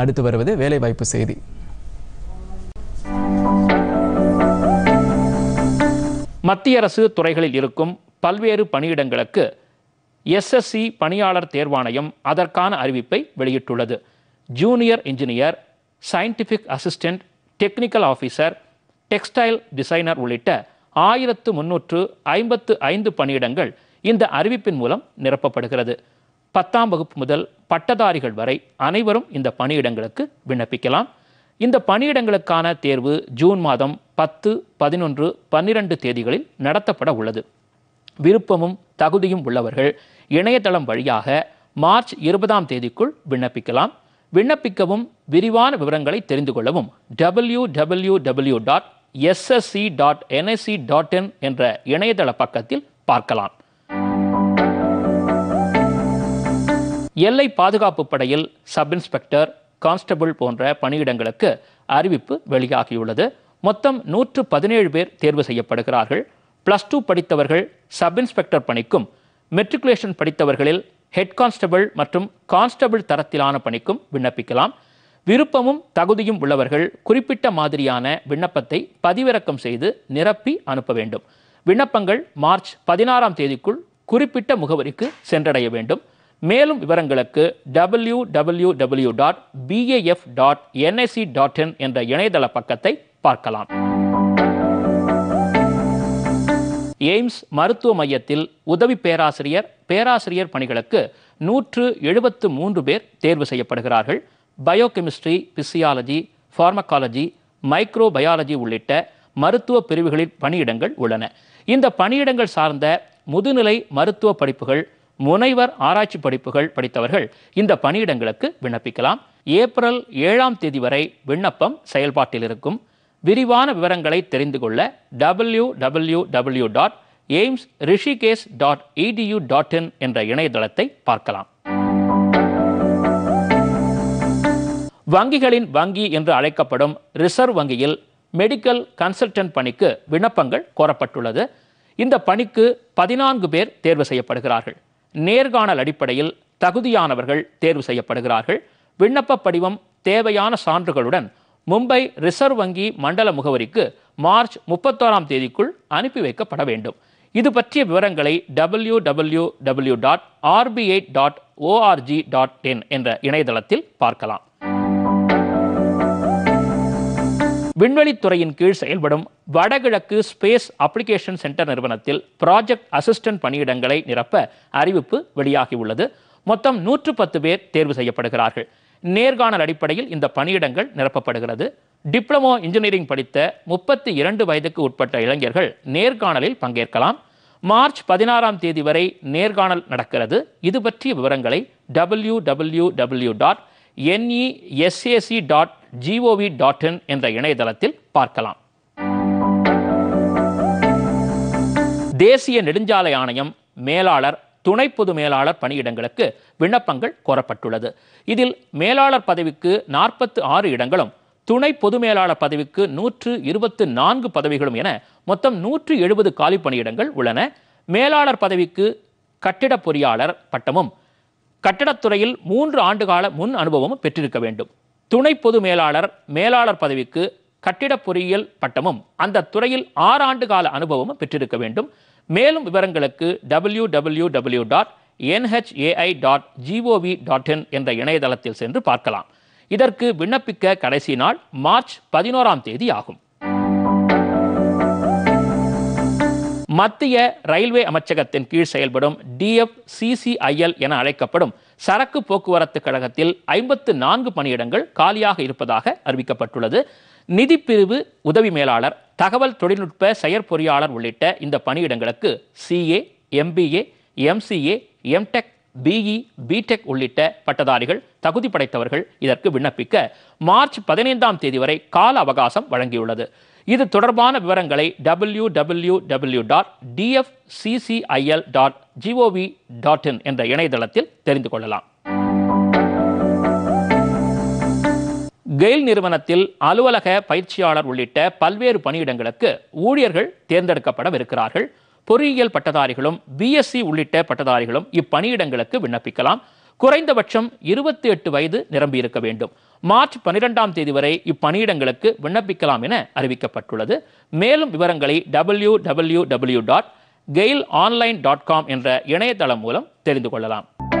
அடுத்து வருவது வேலைவாய்ப்பு செய்தி மத்திய அரசு துறைகளில் இருக்கும் பல்வேறு பணியிடங்களுக்கு எஸ்எஸ்சி பணியாளர் தேர்வாணையம் அதற்கான அறிவிப்பை வெளியிட்டுள்ளது junior engineer scientific assistant technical officer textile designer உள்ளிட்ட ஆயிரத்து முன்னூற்று ஐம்பத்து ஐந்து பணியிடங்கள் இந்த அறிவிப்பின் மூலம் நிரப்பப்படுகிறது பத்தாம் வகுப்பு முதல் பட்டதாரிகள் வரை அனைவரும் இந்த பணியிடங்களுக்கு விண்ணப்பிக்கலாம் இந்த பணியிடங்களுக்கான தேர்வு ஜூன் மாதம் பத்து பதினொன்று பன்னிரண்டு தேதிகளில் நடத்தப்பட உள்ளது விருப்பமும் தகுதியும் உள்ளவர்கள் இணையதளம் வழியாக மார்ச் இருபதாம் தேதிக்குள் விண்ணப்பிக்கலாம் விண்ணப்பிக்கவும் விரிவான விவரங்களை தெரிந்து கொள்ளவும் W W W dot SSC dot NSC dot என்ற இணையதள பக்கத்தில் பார்க்கலாம் எல்லை பாதுகாப்பு படையில் சப் இன்ஸ்பெக்டர் கான்ஸ்டபிள் போன்ற பணியிடங்களுக்கு அறிவிப்பு வெளியாகியுள்ளது மொத்தம் நூற்று பதினேழு பேர் தேர்வு செய்யப்படுகிறார்கள் ப்ளஸ் டூ படித்தவர்கள் சப் இன்ஸ்பெக்டர் பணிக்கும் மெட்ரிகுலேஷன் படித்தவர்களில் ஹெட் கான்ஸ்டபிள் மற்றும் கான்ஸ்டபிள் தரத்திலான பணிக்கும் விண்ணப்பிக்கலாம் விருப்பமும் தகுதியும் உள்ளவர்கள் குறிப்பிட்ட மாதிரியான விண்ணப்பத்தை பதிவிறக்கம் செய்து நிரப்பி அனுப்ப வேண்டும் விண்ணப்பங்கள் மார்ச் பதினாறாம் தேதிக்குள் குறிப்பிட்ட முகவரிக்கு சென்றடைய வேண்டும் மேலும் விவரங்களுக்கு W W W dot BAF dot NIC dot in என்ற இணையதள பக்கத்தை பார்க்கலாம் எய்ம்ஸ் மருத்துவ மையத்தில் உதவி பேராசிரியர் பேராசிரியர் பணிகளுக்கு நூற்று எழுபத்து மூன்று பேர் தேர்வு செய்யப்படுகிறார்கள் பயோகெமிஸ்ட்ரி பிசியாலஜி ஃபார்மகாலஜி மைக்ரோபயாலஜி உள்ளிட்ட மருத்துவ பிரிவுகளில் பணியிடங்கள் உள்ளன இந்த பணியிடங்கள் சார்ந்த முதுநிலை மருத்துவ படிப்புகள் முனைவர் ஆராய்ச்சி படிப்புகள் படித்தவர்கள் இந்த பணியிடங்களுக்கு விண்ணப்பிக்கலாம் ஏப்ரல் ஏழாம் தேதி வரை விண்ணப்பம் செயல்பாட்டில் இருக்கும் விரிவான விவரங்களை தெரிந்து கொள்ள W W W dot AIIMS Rishikesh dot edu dot in என்ற இணையதளத்தை பார்க்கலாம் வங்கிகளின் வங்கி என்று அழைக்கப்படும் ரிசர்வ் வங்கியில் மெடிக்கல் கன்சல்டன்ட் பணிக்கு விண்ணப்பங்கள் கோரப்பட்டுள்ளது இந்த பணிக்கு பதினான்கு பேர் தேர்வு செய்யப்படுகிறார்கள் நேர்காணல் அடிப்படையில் தகுதியானவர்கள் தேர்வு செய்யப்படுகிறார்கள் விண்ணப்ப படிவம் தேவையான சான்றுகளுடன் மும்பை ரிசர்வ் வங்கி மண்டல முகவரிக்கு மார்ச் முப்பத்தோராம் தேதிக்குள் அனுப்பி வைக்கப்பட வேண்டும் இது பற்றிய விவரங்களை W W W dot RBI dot ORG dot in என்ற இணையதளத்தில் பார்க்கலாம் விண்வெளித்துறையின் கீழ் செயல்படும் வடகிழக்கு ஸ்பேஸ் அப்ளிகேஷன் சென்டர் நிறுவனத்தில் ப்ராஜெக்ட் அசிஸ்டன்ட் பணியிடங்களை நிரப்ப அறிவிப்பு வெளியாகியுள்ளது மொத்தம் நூற்று பத்து பேர் தேர்வு செய்யப்படுகிறார்கள் நேர்காணல் அடிப்படையில் இந்த பணியிடங்கள் நிரப்பப்படுகிறது டிப்ளமோ இன்ஜினியரிங் படித்த முப்பத்தி இரண்டு வயதுக்கு உட்பட்ட இளைஞர்கள் நேர்காணலில் பங்கேற்கலாம் மார்ச் பதினாறாம் தேதி வரை நேர்காணல் நடக்கிறது இது பற்றிய விவரங்களை W W W dot NESAC dot GOV dot in என்ற இணையதளத்தில் பார்க்கலாம் தேசிய நெடுஞ்சாலை ஆணையம் மேலாளர் துணை பொது மேலாளர் பணியிடங்களுக்கு விண்ணப்பங்கள் கோரப்பட்டுள்ளது இதில் மேலாளர் பதவிக்கு நாற்பத்து ஆறு இடங்களும் துணை பொது மேலாளர் பதவிக்கு நூற்று இருபத்து நான்கு பதவிகளும் என மொத்தம் நூற்று எழுபது காலி பணியிடங்கள் உள்ளன மேலாளர் பதவிக்கு கட்டிட பொறியாளர் பட்டமும் கட்டடத்துறையில் மூன்று ஆண்டுகால முன் அனுபவமும் பெற்றிருக்க வேண்டும் துணை பொது மேலாளர் மேலாளர் பதவிக்கு கட்டிட பொறியியல் பட்டமும் அந்த துறையில் ஆறு ஆண்டு கால அனுபவமும் பெற்றிருக்க வேண்டும் மேலும் விவரங்களுக்கு W W W dot NHAI dot GOV dot in என்ற இணையதளத்தில் சென்று பார்க்கலாம் இதற்கு விண்ணப்பிக்க கடைசி நாள் மார்ச் பதினோராம் தேதி ஆகும் மத்திய ரயில்வே அமைச்சகத்தின் கீழ் செயல்படும் டிஎஃப் சிசிஐஎல் என அழைக்கப்படும் சரக்கு போக்குவரத்து கழகத்தில் ஐம்பத்து நான்கு பணியிடங்கள் காலியாக இருப்பதாக அறிவிக்கப்பட்டுள்ளது நிதிப்பிரிவு உதவி மேலாளர் தகவல் தொழில்நுட்ப செயற்பொறியாளர் உள்ளிட்ட இந்த பணியிடங்களுக்கு CA MBA MCA MTech BE BTech உள்ளிட்ட பட்டதாரிகள் தகுதி படைத்தவர்கள் இதற்கு விண்ணப்பிக்க மார்ச் பதினைந்தாம் தேதி வரை கால அவகாசம் வழங்கியுள்ளது இது தொடர்பான விவரங்களை W W W dot DFCCIL dot GOV dot in என்ற இணையதளத்தில் தெரிந்து கொள்ளலாம் கெயில் நிறுவனத்தில் அலுவலக பயிற்சியாளர் உள்ளிட்ட பல்வேறு பணியிடங்களுக்கு ஊழியர்கள் தேர்ந்தெடுக்கப்படவிருக்கிறார்கள் பொறியியல் பட்டதாரிகளும் பிஎஸ்சி உள்ளிட்ட பட்டதாரிகளும் இப்பணியிடங்களுக்கு விண்ணப்பிக்கலாம் குறைந்தபட்சம் இருபத்தி எட்டு வயது நிரம்பியிருக்க வேண்டும் மார்ச் பனிரெண்டாம் தேதி வரை இப்பணியிடங்களுக்கு விண்ணப்பிக்கலாம் என அறிவிக்கப்பட்டுள்ளது மேலும் விவரங்களை W W W dot GAIL online dot com என்ற இணையதளம் மூலம் தெரிந்து கொள்ளலாம்